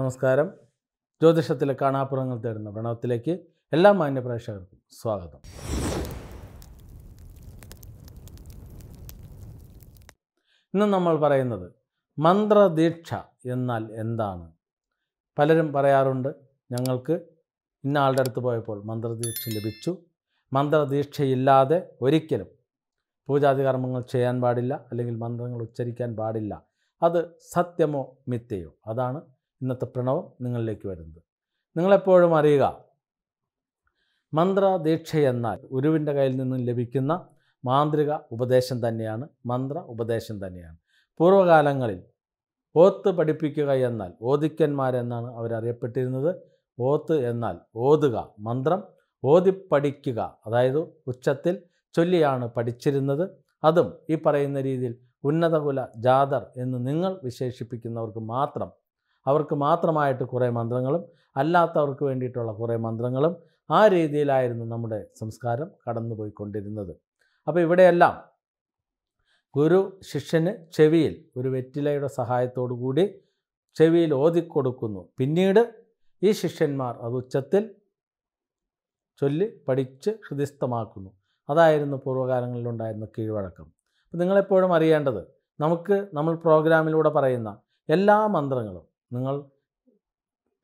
നമസ്കാരം ജ്യോതിഷത്തിലെ കാണാപ്പുറങ്ങൾ തേടുന്ന പ്രണവത്തിലേക്ക് എല്ലാ മാന്യപ്രേക്ഷകർക്കും സ്വാഗതം ഇന്ന് നമ്മൾ പറയുന്നത് മന്ത്രദീക്ഷ എന്നാൽ എന്താണ് പലരും പറയാറുണ്ട് ഞങ്ങൾക്ക് ഇന്ന ആളുടെ അടുത്ത് പോയപ്പോൾ മന്ത്രദീക്ഷ ലഭിച്ചു മന്ത്രദീക്ഷയില്ലാതെ ഒരിക്കലും പൂജാതി കർമ്മങ്ങൾ ചെയ്യാൻ പാടില്ല അല്ലെങ്കിൽ മന്ത്രങ്ങൾ ഉച്ചരിക്കാൻ പാടില്ല അത് സത്യമോ മിത്തയോ അതാണ് ഇന്നത്തെ പ്രണവം നിങ്ങളിലേക്ക് വരുന്നത് നിങ്ങളെപ്പോഴും അറിയുക മന്ത്രദീക്ഷ എന്നാൽ ഗുരുവിൻ്റെ കയ്യിൽ നിന്നും ലഭിക്കുന്ന മാന്ത്രിക ഉപദേശം തന്നെയാണ് മന്ത്ര ഉപദേശം തന്നെയാണ് പൂർവ്വകാലങ്ങളിൽ ഓത്ത് പഠിപ്പിക്കുക എന്നാൽ ഓതിക്കന്മാരെന്നാണ് അവരറിയപ്പെട്ടിരുന്നത് ഓത്ത് എന്നാൽ ഓതുക മന്ത്രം ഓതിപ്പഠിക്കുക അതായത് ഉച്ചത്തിൽ ചൊല്ലിയാണ് പഠിച്ചിരുന്നത് അതും ഈ പറയുന്ന രീതിയിൽ ഉന്നതകുല ജാതർ എന്ന് നിങ്ങൾ വിശേഷിപ്പിക്കുന്നവർക്ക് മാത്രം അവർക്ക് മാത്രമായിട്ട് കുറേ മന്ത്രങ്ങളും അല്ലാത്തവർക്ക് വേണ്ടിയിട്ടുള്ള കുറേ മന്ത്രങ്ങളും ആ രീതിയിലായിരുന്നു നമ്മുടെ സംസ്കാരം കടന്നു പോയിക്കൊണ്ടിരുന്നത് അപ്പോൾ ഇവിടെയെല്ലാം ഗുരു ശിഷ്യന് ചെവിയിൽ ഒരു വെറ്റിലയുടെ സഹായത്തോടു കൂടി ചെവിയിൽ ഓതിക്കൊടുക്കുന്നു പിന്നീട് ഈ ശിഷ്യന്മാർ അത് ഉച്ചത്തിൽ ചൊല്ലി പഠിച്ച് ഹൃദയസ്ഥമാക്കുന്നു അതായിരുന്നു പൂർവ്വകാലങ്ങളിലുണ്ടായിരുന്ന കീഴ്വഴക്കം അപ്പോൾ നിങ്ങളെപ്പോഴും അറിയേണ്ടത് നമുക്ക് നമ്മൾ പ്രോഗ്രാമിലൂടെ പറയുന്ന എല്ലാ മന്ത്രങ്ങളും നിങ്ങൾ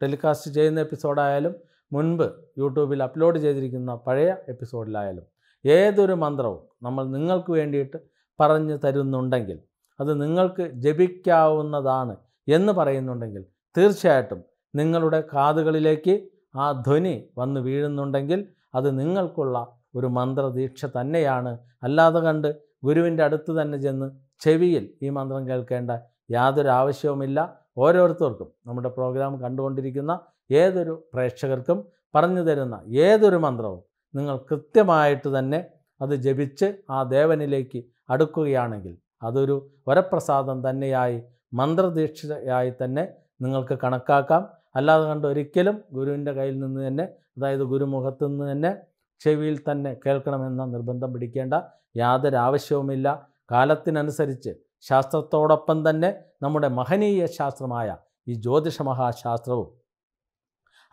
ടെലികാസ്റ്റ് ചെയ്യുന്ന എപ്പിസോഡായാലും മുൻപ് യൂട്യൂബിൽ അപ്ലോഡ് ചെയ്തിരിക്കുന്ന പഴയ എപ്പിസോഡിലായാലും ഏതൊരു മന്ത്രവും നമ്മൾ നിങ്ങൾക്ക് വേണ്ടിയിട്ട് പറഞ്ഞു തരുന്നുണ്ടെങ്കിൽ അത് നിങ്ങൾക്ക് ജപിക്കാവുന്നതാണ് എന്ന് പറയുന്നുണ്ടെങ്കിൽ തീർച്ചയായിട്ടും നിങ്ങളുടെ കാതുകളിലേക്ക് ആ ധ്വനി വന്ന് വീഴുന്നുണ്ടെങ്കിൽ അത് നിങ്ങൾക്കുള്ള ഒരു മന്ത്രദീക്ഷ തന്നെയാണ് അല്ലാതെ കണ്ട് ഗുരുവിൻ്റെ അടുത്ത് തന്നെ ചെന്ന് ചെവിയിൽ ഈ മന്ത്രം കേൾക്കേണ്ട യാതൊരു ആവശ്യവുമില്ല ഓരോരുത്തർക്കും നമ്മുടെ പ്രോഗ്രാം കണ്ടുകൊണ്ടിരിക്കുന്ന ഏതൊരു പ്രേക്ഷകർക്കും പറഞ്ഞു തരുന്ന ഏതൊരു മന്ത്രവും നിങ്ങൾ കൃത്യമായിട്ട് തന്നെ അത് ജപിച്ച് ആ ദേവനിലേക്ക് അടുക്കുകയാണെങ്കിൽ അതൊരു വരപ്രസാദം തന്നെയായി മന്ത്രദീക്ഷയായി തന്നെ നിങ്ങൾക്ക് കണക്കാക്കാം അല്ലാതെ കണ്ട് ഒരിക്കലും ഗുരുവിൻ്റെ കയ്യിൽ നിന്ന് തന്നെ അതായത് ഗുരുമുഖത്ത് നിന്ന് തന്നെ ചെവിയിൽ തന്നെ കേൾക്കണമെന്ന നിർബന്ധം പിടിക്കേണ്ട യാതൊരു ആവശ്യവുമില്ല കാലത്തിനനുസരിച്ച് ശാസ്ത്രത്തോടൊപ്പം തന്നെ നമ്മുടെ മഹനീയ ശാസ്ത്രമായ ഈ ജ്യോതിഷമഹാശാസ്ത്രവും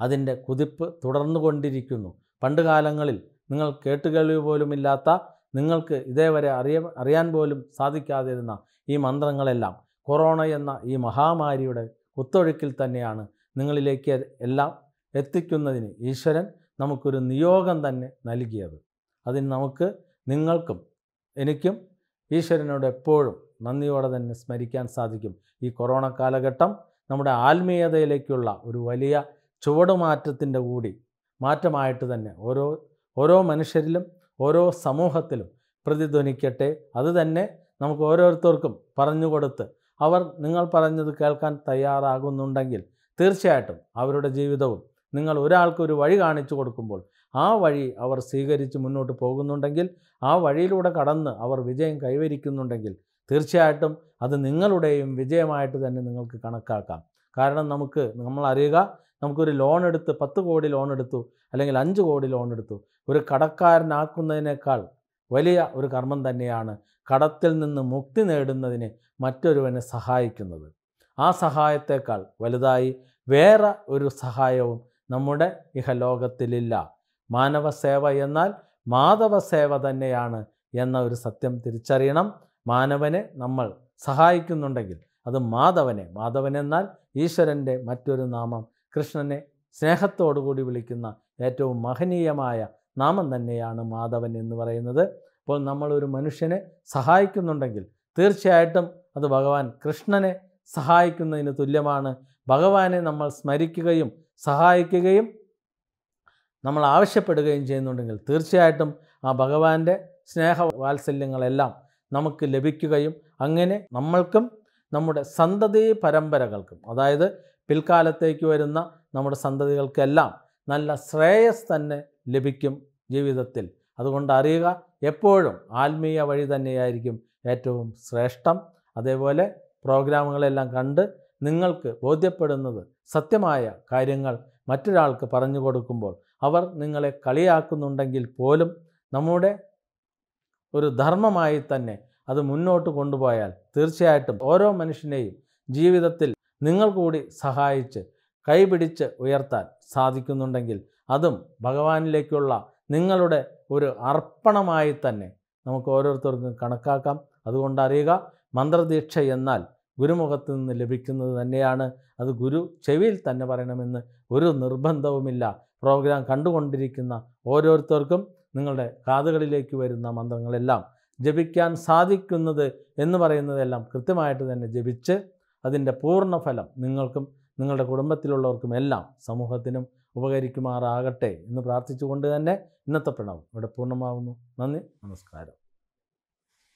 അതിൻ്റെ കുതിപ്പ് തുടർന്നുകൊണ്ടിരിക്കുന്നു പണ്ടുകാലങ്ങളിൽ നിങ്ങൾ കേട്ടുകേൾവി പോലുമില്ലാത്ത നിങ്ങൾക്ക് ഇതേവരെ അറിയ അറിയാൻ പോലും സാധിക്കാതിരുന്ന ഈ മന്ത്രങ്ങളെല്ലാം കൊറോണ എന്ന ഈ മഹാമാരിയുടെ കുത്തൊഴുക്കിൽ തന്നെയാണ് നിങ്ങളിലേക്ക് എല്ലാം എത്തിക്കുന്നതിന് ഈശ്വരൻ നമുക്കൊരു നിയോഗം തന്നെ നൽകിയത് അതിന് നമുക്ക് നിങ്ങൾക്കും എനിക്കും ഈശ്വരനോട് എപ്പോഴും നന്ദിയോടെ തന്നെ സ്മരിക്കാൻ സാധിക്കും ഈ കൊറോണ കാലഘട്ടം നമ്മുടെ ആത്മീയതയിലേക്കുള്ള ഒരു വലിയ ചുവടുമാറ്റത്തിൻ്റെ കൂടി മാറ്റമായിട്ട് തന്നെ ഓരോ ഓരോ മനുഷ്യരിലും ഓരോ സമൂഹത്തിലും പ്രതിധ്വനിക്കട്ടെ അത് തന്നെ നമുക്ക് ഓരോരുത്തർക്കും പറഞ്ഞു കൊടുത്ത് അവർ നിങ്ങൾ പറഞ്ഞത് കേൾക്കാൻ തയ്യാറാകുന്നുണ്ടെങ്കിൽ തീർച്ചയായിട്ടും അവരുടെ ജീവിതവും നിങ്ങൾ ഒരാൾക്കൊരു വഴി കാണിച്ചു കൊടുക്കുമ്പോൾ ആ വഴി അവർ സ്വീകരിച്ച് മുന്നോട്ട് പോകുന്നുണ്ടെങ്കിൽ ആ വഴിയിലൂടെ കടന്ന് അവർ വിജയം കൈവരിക്കുന്നുണ്ടെങ്കിൽ തീർച്ചയായിട്ടും അത് നിങ്ങളുടെയും വിജയമായിട്ട് തന്നെ നിങ്ങൾക്ക് കണക്കാക്കാം കാരണം നമുക്ക് നമ്മൾ അറിയുക നമുക്കൊരു ലോൺ എടുത്ത് പത്ത് കോടി ലോൺ എടുത്തു അല്ലെങ്കിൽ അഞ്ച് കോടി ലോൺ എടുത്തു ഒരു കടക്കാരനാക്കുന്നതിനേക്കാൾ വലിയ ഒരു കർമ്മം തന്നെയാണ് കടത്തിൽ നിന്ന് മുക്തി നേടുന്നതിന് മറ്റൊരുവനെ സഹായിക്കുന്നത് ആ സഹായത്തേക്കാൾ വലുതായി വേറെ ഒരു സഹായവും നമ്മുടെ ഇഹലോകത്തിലില്ല മാനവ സേവ എന്നാൽ മാധവ സേവ തന്നെയാണ് എന്ന ഒരു സത്യം തിരിച്ചറിയണം മാനവനെ നമ്മൾ സഹായിക്കുന്നുണ്ടെങ്കിൽ അത് മാധവനെ മാധവനെന്നാൽ ഈശ്വരൻ്റെ മറ്റൊരു നാമം കൃഷ്ണനെ സ്നേഹത്തോടുകൂടി വിളിക്കുന്ന ഏറ്റവും മഹനീയമായ നാമം തന്നെയാണ് മാധവൻ എന്ന് പറയുന്നത് അപ്പോൾ നമ്മളൊരു മനുഷ്യനെ സഹായിക്കുന്നുണ്ടെങ്കിൽ തീർച്ചയായിട്ടും അത് ഭഗവാൻ കൃഷ്ണനെ സഹായിക്കുന്നതിന് തുല്യമാണ് ഭഗവാനെ നമ്മൾ സ്മരിക്കുകയും സഹായിക്കുകയും നമ്മൾ ആവശ്യപ്പെടുകയും ചെയ്യുന്നുണ്ടെങ്കിൽ തീർച്ചയായിട്ടും ആ ഭഗവാന്റെ സ്നേഹ വാത്സല്യങ്ങളെല്ലാം നമുക്ക് ലഭിക്കുകയും അങ്ങനെ നമ്മൾക്കും നമ്മുടെ സന്തതി പരമ്പരകൾക്കും അതായത് പിൽക്കാലത്തേക്ക് വരുന്ന നമ്മുടെ സന്തതികൾക്കെല്ലാം നല്ല ശ്രേയസ് തന്നെ ലഭിക്കും ജീവിതത്തിൽ അതുകൊണ്ട് അറിയുക എപ്പോഴും ആത്മീയ വഴി തന്നെയായിരിക്കും ഏറ്റവും ശ്രേഷ്ഠം അതേപോലെ പ്രോഗ്രാമുകളെല്ലാം കണ്ട് നിങ്ങൾക്ക് ബോധ്യപ്പെടുന്നത് സത്യമായ കാര്യങ്ങൾ മറ്റൊരാൾക്ക് പറഞ്ഞു കൊടുക്കുമ്പോൾ അവർ നിങ്ങളെ കളിയാക്കുന്നുണ്ടെങ്കിൽ പോലും നമ്മുടെ ഒരു ധർമ്മമായി തന്നെ അത് മുന്നോട്ട് കൊണ്ടുപോയാൽ തീർച്ചയായിട്ടും ഓരോ മനുഷ്യനെയും ജീവിതത്തിൽ നിങ്ങൾ കൂടി സഹായിച്ച് കൈപിടിച്ച് ഉയർത്താൻ സാധിക്കുന്നുണ്ടെങ്കിൽ അതും ഭഗവാനിലേക്കുള്ള നിങ്ങളുടെ ഒരു അർപ്പണമായി തന്നെ നമുക്ക് ഓരോരുത്തർക്കും കണക്കാക്കാം അതുകൊണ്ട് അറിയുക മന്ത്രദീക്ഷ എന്നാൽ ഗുരുമുഖത്ത് നിന്ന് ലഭിക്കുന്നത് തന്നെയാണ് അത് ഗുരു ചെവിയിൽ തന്നെ പറയണമെന്ന് ഒരു നിർബന്ധവുമില്ല പ്രോഗ്രാം കണ്ടുകൊണ്ടിരിക്കുന്ന ഓരോരുത്തർക്കും നിങ്ങളുടെ കാതുകളിലേക്ക് വരുന്ന മന്ത്രങ്ങളെല്ലാം ജപിക്കാൻ സാധിക്കുന്നത് എന്ന് പറയുന്നതെല്ലാം കൃത്യമായിട്ട് തന്നെ ജപിച്ച് അതിൻ്റെ പൂർണ്ണഫലം നിങ്ങൾക്കും നിങ്ങളുടെ കുടുംബത്തിലുള്ളവർക്കും എല്ലാം സമൂഹത്തിനും ഉപകരിക്കുമാറാകട്ടെ എന്ന് പ്രാർത്ഥിച്ചുകൊണ്ട് തന്നെ ഇന്നത്തെ പ്രണവം ഇവിടെ പൂർണ്ണമാകുന്നു നന്ദി നമസ്കാരം